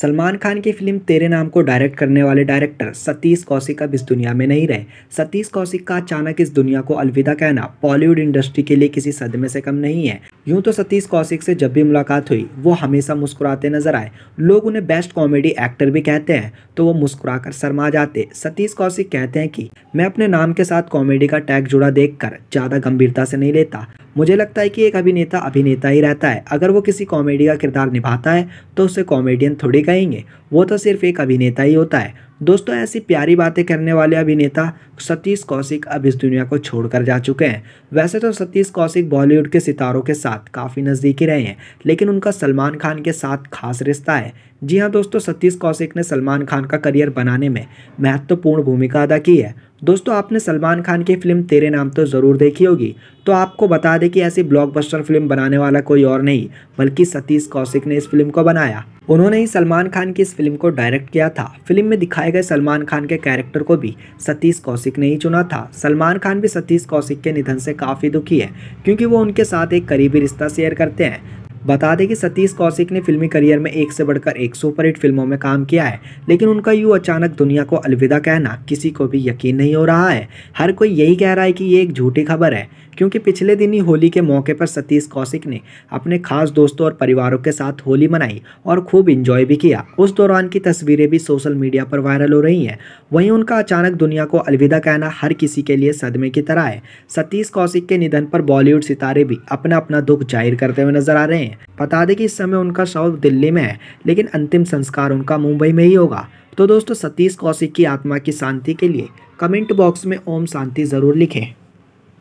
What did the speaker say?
सलमान खान की फिल्म तेरे नाम को डायरेक्ट करने वाले डायरेक्टर सतीश कौशिक अब इस दुनिया में नहीं रहे सतीश कौशिक का अचानक इस दुनिया को अलविदा कहना बॉलीवुड इंडस्ट्री के लिए किसी सदमे से कम नहीं है यूं तो सतीश कौशिक से जब भी मुलाकात हुई वो हमेशा मुस्कुराते नजर आए लोग उन्हें बेस्ट कॉमेडी एक्टर भी कहते हैं तो वो मुस्कुराकर शर्मा जाते सतीश कौशिक कहते हैं कि मैं अपने नाम के साथ कॉमेडी का टैग जुड़ा देखकर ज़्यादा गंभीरता से नहीं लेता मुझे लगता है कि एक अभिनेता अभिनेता ही रहता है अगर वो किसी कॉमेडी का किरदार निभाता है तो उसे कॉमेडियन थोड़ी कहेंगे वो तो सिर्फ एक अभिनेता ही होता है दोस्तों ऐसी प्यारी बातें करने वाले अभिनेता सतीश कौशिक अब इस दुनिया को छोड़कर जा चुके हैं वैसे तो सतीश कौशिक बॉलीवुड के सितारों के साथ काफ़ी नज़दीकी रहे हैं लेकिन उनका सलमान खान के साथ खास रिश्ता है जी हाँ दोस्तों सतीश कौशिक ने सलमान खान का करियर बनाने में महत्वपूर्ण भूमिका अदा की है दोस्तों आपने सलमान खान की फिल्म तेरे नाम तो ज़रूर देखी होगी तो आपको बता दें कि ऐसी ब्लॉकबस्टर फिल्म बनाने वाला कोई और नहीं बल्कि सतीश कौशिक ने इस फिल्म को बनाया उन्होंने ही सलमान खान की इस फिल्म को डायरेक्ट किया था फिल्म में दिखाए गए सलमान खान के कैरेक्टर को भी सतीश कौशिक ने ही चुना था सलमान खान भी सतीश कौशिक के निधन से काफ़ी दुखी है क्योंकि वो उनके साथ एक करीबी रिश्ता शेयर करते हैं बता दें कि सतीश कौशिक ने फिल्मी करियर में एक से बढ़कर एक सुपर हिट फिल्मों में काम किया है लेकिन उनका यूँ अचानक दुनिया को अलविदा कहना किसी को भी यकीन नहीं हो रहा है हर कोई यही कह रहा है कि ये एक झूठी खबर है क्योंकि पिछले दिन ही होली के मौके पर सतीश कौशिक ने अपने खास दोस्तों और परिवारों के साथ होली मनाई और खूब इंजॉय भी किया उस दौरान की तस्वीरें भी सोशल मीडिया पर वायरल हो रही हैं वहीं उनका अचानक दुनिया को अलविदा कहना हर किसी के लिए सदमे की तरह है सतीश कौशिक के निधन पर बॉलीवुड सितारे भी अपना अपना दुख जाहिर करते हुए नजर आ रहे हैं बता दें कि इस समय उनका शव दिल्ली में है लेकिन अंतिम संस्कार उनका मुंबई में ही होगा तो दोस्तों सतीश कौशिक की आत्मा की शांति के लिए कमेंट बॉक्स में ओम शांति ज़रूर लिखें